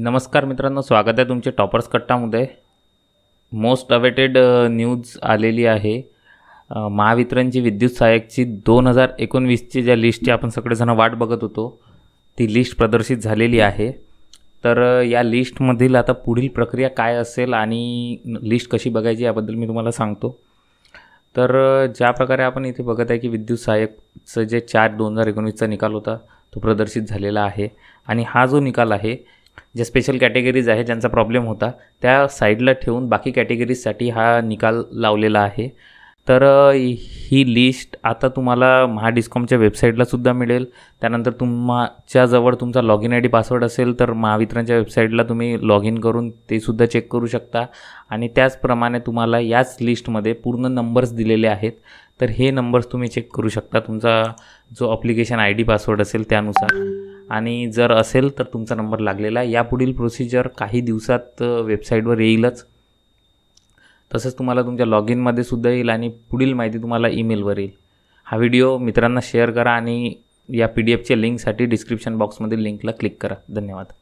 नमस्कार मित्रांनो स्वागत आहे तुमचे टॉपर्स कट्टामध्ये मोस्ट अवेटेड न्यूज आलेली आहे महावितरणची विद्युत सहाय्यकची दोन हजार एकोणवीसची ज्या लिस्टची आपण सगळेजण वाट बघत होतो ती लिस्ट प्रदर्शित झालेली आहे तर या लिस्टमधील आता पुढील प्रक्रिया काय असेल आणि लिस्ट कशी बघायची याबद्दल मी तुम्हाला सांगतो तर ज्या प्रकारे आपण इथे बघत आहे की विद्युत सहाय्यकचं जे चार दोन हजार एकोणवीसचा निकाल होता तो प्रदर्शित झालेला आहे आणि हा जो निकाल आहे ज्या स्पेशल कॅटेगरीज आहे ज्यांचा प्रॉब्लेम होता त्या साईडला ठेवून बाकी कॅटेगरीजसाठी हा निकाल लावलेला आहे तर ही लिस्ट आता तुम्हाला महाडिस्कॉमच्या वेबसाईटलासुद्धा मिळेल त्यानंतर जवळ तुमचा log in I D password असेल तर महावितरणच्या वेबसाईटला तुम्ही लॉग इन करून ते सुद्धा चेक करू शकता आणि त्याचप्रमाणे तुम्हाला याच लिस्टमध्ये पूर्ण नंबर्स दिलेले आहेत तर हे नंबर्स तुम्ही चेक करू शकता तुमचा जो अप्लिकेशन आय डी पासवर्ड असेल त्यानुसार आणि जर असेल तर तुमचा नंबर लागलेला आहे यापुढील प्रोसिजर काही दिवसात वेबसाईटवर येईलच तसंच तुम्हाला तुमच्या लॉग इनमध्ये सुद्धा येईल आणि पुढील माहिती तुम्हाला ईमेलवर येईल हा व्हिडिओ मित्रांना शेअर करा आणि या पी डी एफच्या लिंकसाठी डिस्क्रिप्शन बॉक्समधील लिंकला क्लिक करा धन्यवाद